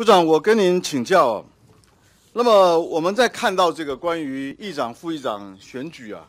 部长，我跟您请教。那么我们在看到这个关于议长、副议长选举啊，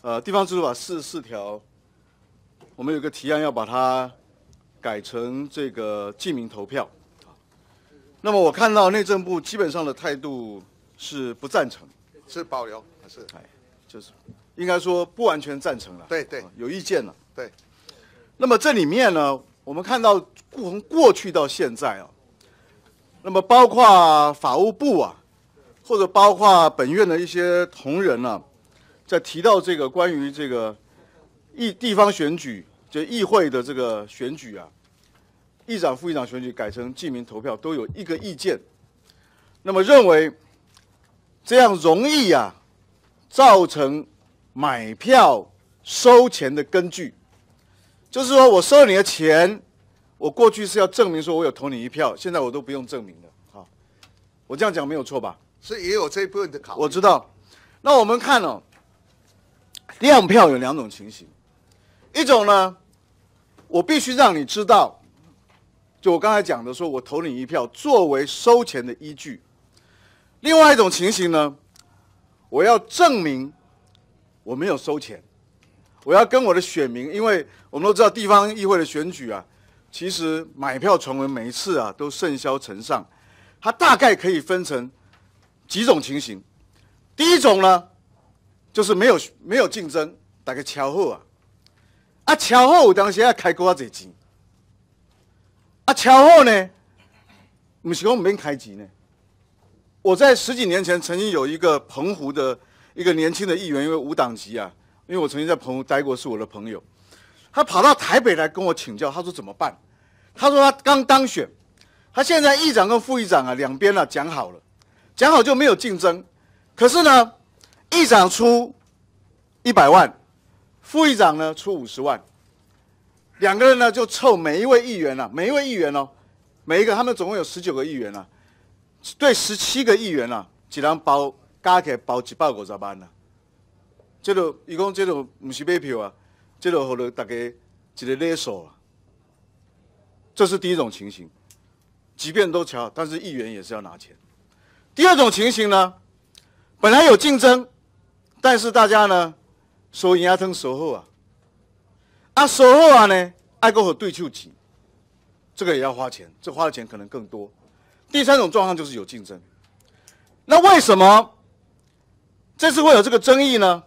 呃，地方制度法四十四条，我们有个提案要把它改成这个记名投票。那么我看到内政部基本上的态度是不赞成，是保留，还是，哎，就是应该说不完全赞成了。对对，有意见了。对。那么这里面呢，我们看到从过去到现在啊。那么包括法务部啊，或者包括本院的一些同仁呢，在提到这个关于这个议地方选举，就议会的这个选举啊，议长、副议长选举改成记名投票，都有一个意见。那么认为这样容易啊，造成买票收钱的根据，就是说我收了你的钱。我过去是要证明说我有投你一票，现在我都不用证明了。好，我这样讲没有错吧？是也有这一部分的考我知道。那我们看哦，亮票有两种情形，一种呢，我必须让你知道，就我刚才讲的，说我投你一票作为收钱的依据；另外一种情形呢，我要证明我没有收钱，我要跟我的选民，因为我们都知道地方议会的选举啊。其实买票传闻每一次啊都甚嚣尘上，它大概可以分成几种情形。第一种呢，就是没有没有竞争，大概桥后啊，啊桥后我当时要开国啊这啊桥后呢，我们是讲没开机呢。我在十几年前曾经有一个澎湖的一个年轻的议员，因为无党籍啊，因为我曾经在澎湖待过，是我的朋友，他跑到台北来跟我请教，他说怎么办？他说他刚当选，他现在议长跟副议长啊两边啊讲好了，讲好就没有竞争。可是呢，议长出一百万，副议长呢出五十万，两个人呢就凑每一位议员了，每一位议员哦，每一个他们总共有十九个议员了，对十七个议员啊，几囊包，加起来包几百五咋办呢？这个一共这个五是买票啊，这个好在大家一个勒索啊。这是第一种情形，即便都强，但是议员也是要拿钱。第二种情形呢，本来有竞争，但是大家呢收牙疼、守候啊，啊守候啊呢，爱购和对就挤，这个也要花钱，这花的钱可能更多。第三种状况就是有竞争，那为什么这次会有这个争议呢？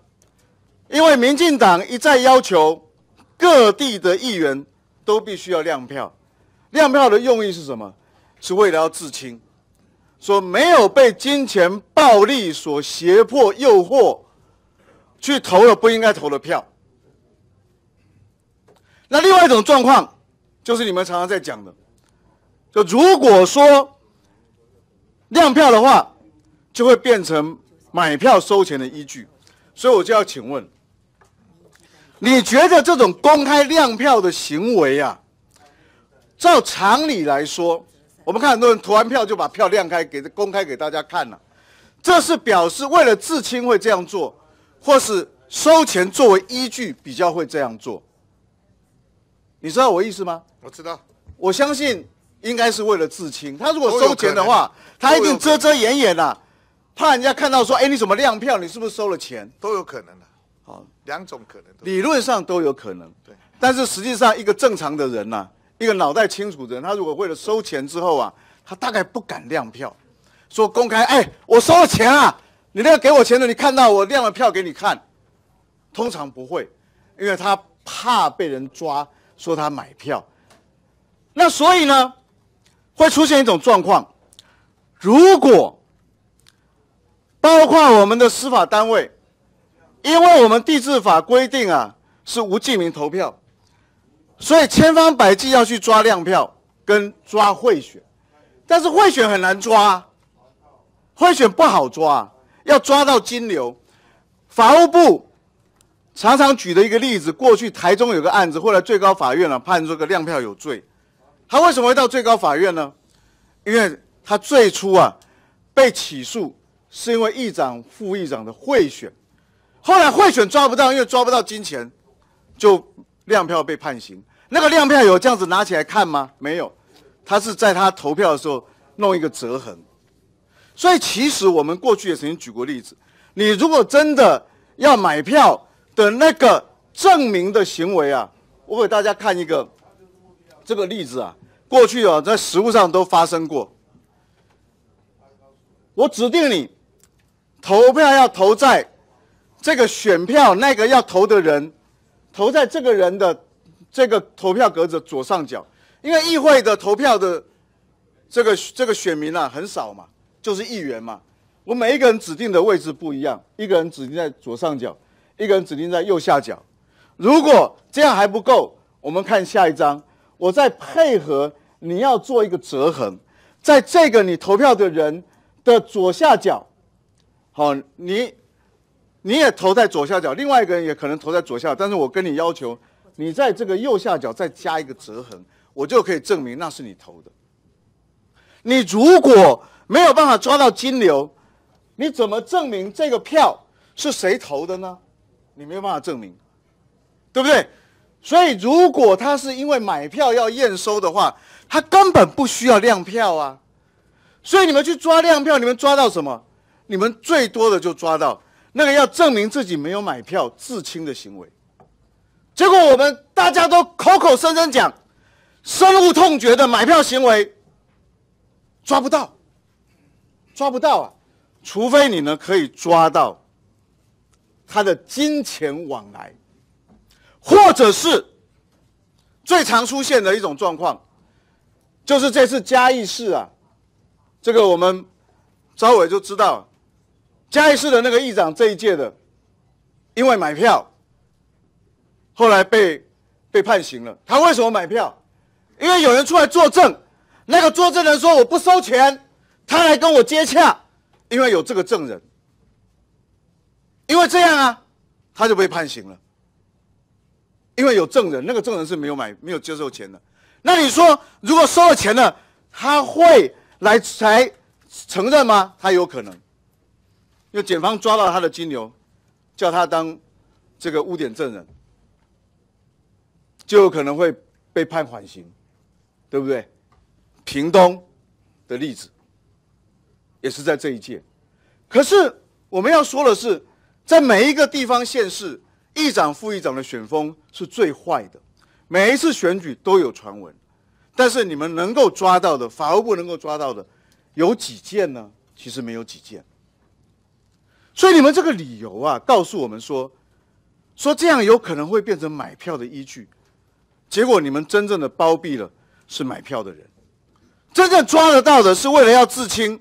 因为民进党一再要求各地的议员都必须要亮票。亮票的用意是什么？是为了要自清，说没有被金钱、暴力所胁迫、诱惑，去投了不应该投的票。那另外一种状况，就是你们常常在讲的，就如果说亮票的话，就会变成买票收钱的依据，所以我就要请问，你觉得这种公开亮票的行为啊？照常理来说，我们看很多人投完票就把票亮开，给公开给大家看了，这是表示为了自清会这样做，或是收钱作为依据比较会这样做，你知道我意思吗？我知道，我相信应该是为了自清。他如果收钱的话，他一定遮遮掩掩的，怕人家看到说：“哎，你怎么亮票？你是不是收了钱？”都有可能的。好，两种可能，理论上都有可能。对，但是实际上一个正常的人呢？一个脑袋清楚的人，他如果为了收钱之后啊，他大概不敢亮票，说公开，哎，我收了钱啊，你那个给我钱的，你看到我亮了票给你看，通常不会，因为他怕被人抓，说他买票。那所以呢，会出现一种状况，如果包括我们的司法单位，因为我们地治法规定啊，是无记名投票。所以千方百计要去抓量票跟抓贿选，但是贿选很难抓，贿选不好抓，要抓到金流。法务部常常举的一个例子，过去台中有个案子，后来最高法院呢判这个量票有罪，他为什么会到最高法院呢？因为他最初啊被起诉是因为议长、副议长的贿选，后来贿选抓不到，因为抓不到金钱，就量票被判刑。那个亮票有这样子拿起来看吗？没有，他是在他投票的时候弄一个折痕。所以其实我们过去也曾经举过例子，你如果真的要买票的那个证明的行为啊，我给大家看一个这个例子啊，过去啊在实物上都发生过。我指定你投票要投在这个选票那个要投的人，投在这个人的。这个投票格子左上角，因为议会的投票的这个这个选民啊很少嘛，就是议员嘛。我每一个人指定的位置不一样，一个人指定在左上角，一个人指定在右下角。如果这样还不够，我们看下一张，我再配合你要做一个折痕，在这个你投票的人的左下角。好，你你也投在左下角，另外一个人也可能投在左下，但是我跟你要求。你在这个右下角再加一个折痕，我就可以证明那是你投的。你如果没有办法抓到金流，你怎么证明这个票是谁投的呢？你没有办法证明，对不对？所以如果他是因为买票要验收的话，他根本不需要量票啊。所以你们去抓量票，你们抓到什么？你们最多的就抓到那个要证明自己没有买票自清的行为。结果我们大家都口口声声讲，深恶痛绝的买票行为，抓不到，抓不到啊！除非你呢可以抓到他的金钱往来，或者是最常出现的一种状况，就是这次嘉义市啊，这个我们招委就知道，嘉义市的那个议长这一届的，因为买票。后来被被判刑了。他为什么买票？因为有人出来作证。那个作证人说：“我不收钱，他来跟我接洽。”因为有这个证人，因为这样啊，他就被判刑了。因为有证人，那个证人是没有买、没有接受钱的。那你说，如果收了钱了，他会来才承认吗？他有可能。因为检方抓到他的金牛，叫他当这个污点证人。就有可能会被判缓刑，对不对？屏东的例子也是在这一届。可是我们要说的是，在每一个地方县市，议长、副议长的选风是最坏的。每一次选举都有传闻，但是你们能够抓到的，法务部能够抓到的，有几件呢？其实没有几件。所以你们这个理由啊，告诉我们说，说这样有可能会变成买票的依据。结果你们真正的包庇了是买票的人，真正抓得到的是为了要自清，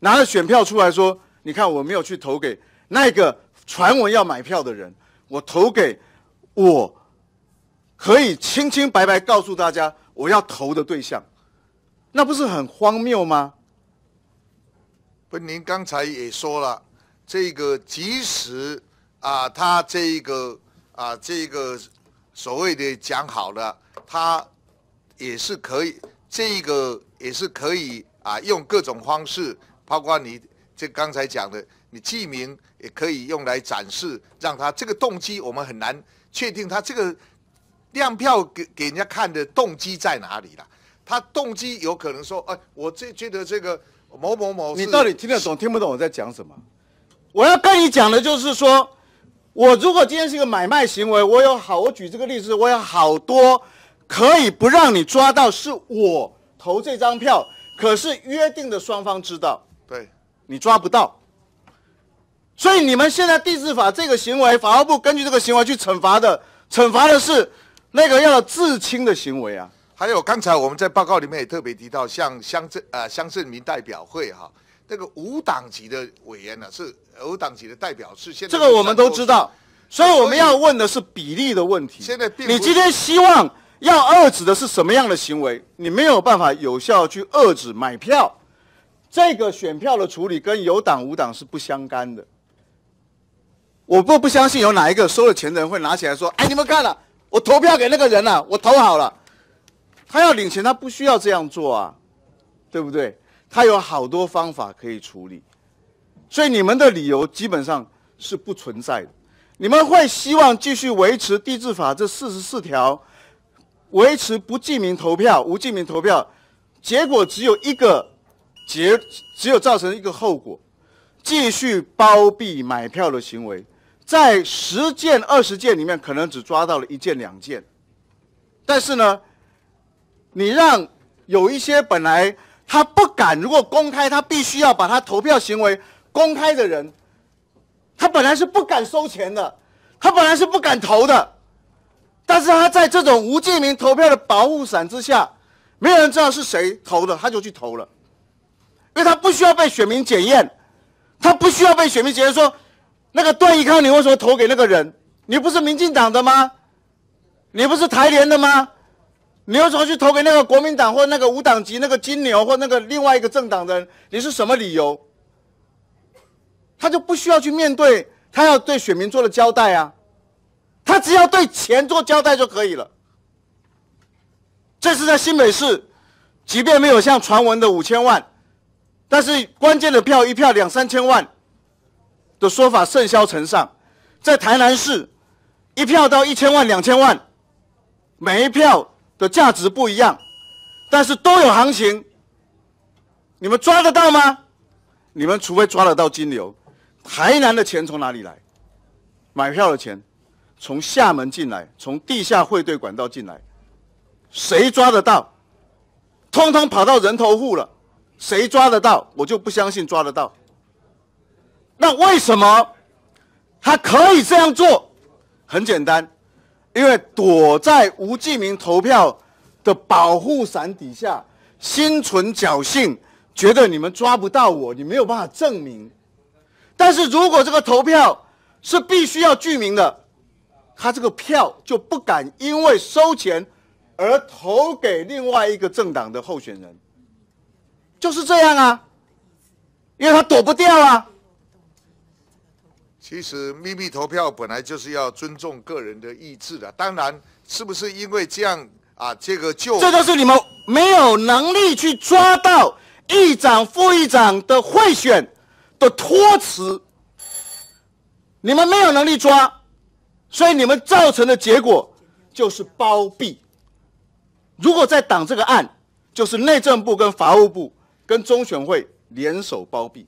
拿着选票出来说：“你看我没有去投给那个传闻要买票的人，我投给我可以清清白白告诉大家我要投的对象。”那不是很荒谬吗？不，您刚才也说了，这个即使啊，他这一个啊，这个。所谓的讲好的，他也是可以，这一个也是可以啊，用各种方式，包括你这刚才讲的，你记名也可以用来展示，让他这个动机我们很难确定他这个亮票给给人家看的动机在哪里了。他动机有可能说，哎，我最觉得这个某某某，你到底听得懂听不懂我在讲什么？我要跟你讲的就是说。我如果今天是一个买卖行为，我有好，我举这个例子，我有好多可以不让你抓到，是我投这张票，可是约定的双方知道，对你抓不到。所以你们现在地质法这个行为，法务部根据这个行为去惩罚的，惩罚的是那个要自清的行为啊。还有刚才我们在报告里面也特别提到，像乡镇啊乡镇民代表会哈。那个无党籍的委员呢，是无党籍的代表，是现在这个我们都知道，所以我们要问的是比例的问题。现在你今天希望要遏制的是什么样的行为？你没有办法有效去遏制买票，这个选票的处理跟有党无党是不相干的。我不不相信有哪一个收了钱的人会拿起来说：“哎，你们看了，我投票给那个人了，我投好了，他要领钱，他不需要这样做啊，对不对？”它有好多方法可以处理，所以你们的理由基本上是不存在的。你们会希望继续维持《地质法》这四十四条，维持不记名投票、无记名投票，结果只有一个结，只有造成一个后果：继续包庇买票的行为。在十件、二十件里面，可能只抓到了一件、两件，但是呢，你让有一些本来。他不敢，如果公开，他必须要把他投票行为公开的人，他本来是不敢收钱的，他本来是不敢投的，但是他在这种无记名投票的保护伞之下，没有人知道是谁投的，他就去投了，因为他不需要被选民检验，他不需要被选民检验说，那个段宜康你为什么投给那个人？你不是民进党的吗？你不是台联的吗？你怎说去投给那个国民党或那个无党籍那个金牛或那个另外一个政党的人，你是什么理由？他就不需要去面对，他要对选民做了交代啊，他只要对钱做交代就可以了。这是在新北市，即便没有像传闻的五千万，但是关键的票一票两三千万的说法甚嚣尘上，在台南市，一票到一千万两千万，每一票。的价值不一样，但是都有行情。你们抓得到吗？你们除非抓得到金牛。台南的钱从哪里来？买票的钱从厦门进来，从地下汇兑管道进来，谁抓得到？通通跑到人头户了，谁抓得到？我就不相信抓得到。那为什么他可以这样做？很简单。因为躲在无继名投票的保护伞底下，心存侥幸，觉得你们抓不到我，你没有办法证明。但是如果这个投票是必须要具名的，他这个票就不敢因为收钱而投给另外一个政党的候选人，就是这样啊，因为他躲不掉啊。其实秘密投票本来就是要尊重个人的意志的。当然，是不是因为这样啊？这个就这就是你们没有能力去抓到议长、副议长的贿选的托词。你们没有能力抓，所以你们造成的结果就是包庇。如果在挡这个案，就是内政部跟法务部跟中选会联手包庇。